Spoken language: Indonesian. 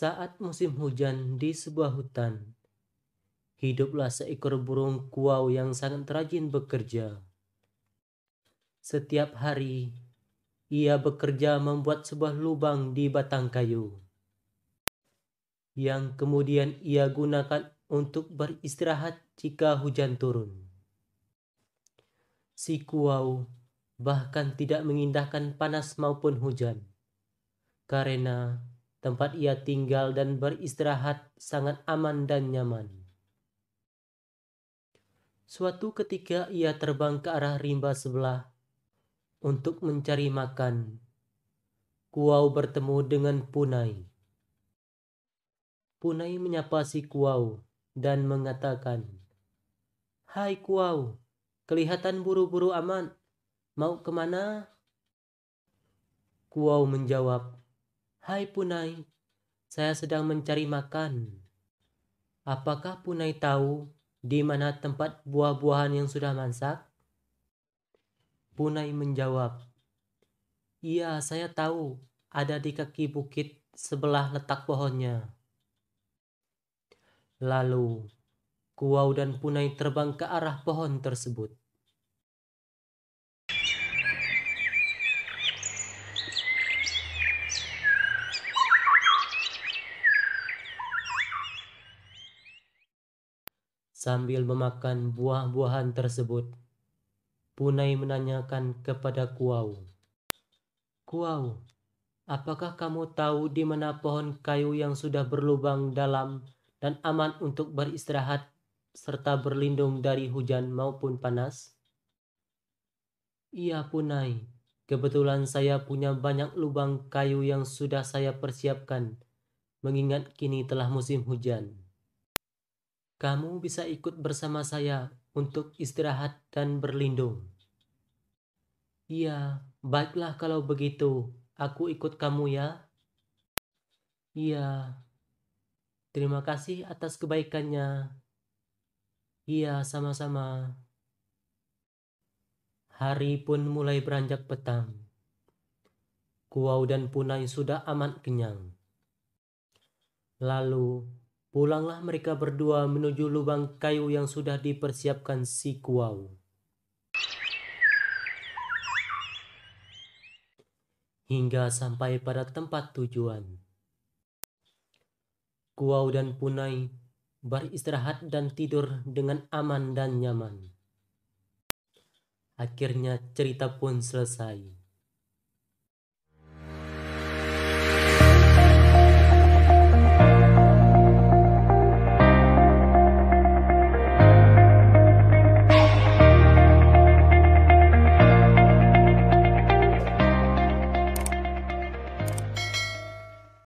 saat musim hujan di sebuah hutan. Hiduplah seekor burung kuau yang sangat rajin bekerja. Setiap hari, ia bekerja membuat sebuah lubang di batang kayu. Yang kemudian ia gunakan untuk beristirahat jika hujan turun. Si kuau bahkan tidak mengindahkan panas maupun hujan. Karena tempat ia tinggal dan beristirahat sangat aman dan nyaman. Suatu ketika ia terbang ke arah rimba sebelah untuk mencari makan. Kuau bertemu dengan Punai. Punai menyapa si Kuau dan mengatakan, Hai Kuau, kelihatan buru-buru amat. Mau kemana? Kuau menjawab, Hai Punai, saya sedang mencari makan. Apakah Punai tahu di mana tempat buah-buahan yang sudah masak? Punai menjawab, Iya, saya tahu. Ada di kaki bukit sebelah letak pohonnya. Lalu, Kuau dan Punai terbang ke arah pohon tersebut. sambil memakan buah-buahan tersebut. Punai menanyakan kepada Kuau, Kuau, apakah kamu tahu di mana pohon kayu yang sudah berlubang dalam dan aman untuk beristirahat serta berlindung dari hujan maupun panas? Iya, Punai. Kebetulan saya punya banyak lubang kayu yang sudah saya persiapkan, mengingat kini telah musim hujan kamu bisa ikut bersama saya untuk istirahat dan berlindung. Iya, baiklah kalau begitu. Aku ikut kamu ya. Iya. Terima kasih atas kebaikannya. Iya, sama-sama. Hari pun mulai beranjak petang. Kuau dan Punai sudah amat kenyang. Lalu Pulanglah mereka berdua menuju lubang kayu yang sudah dipersiapkan si Kuau. Hingga sampai pada tempat tujuan. Kuau dan Punai beristirahat dan tidur dengan aman dan nyaman. Akhirnya cerita pun selesai.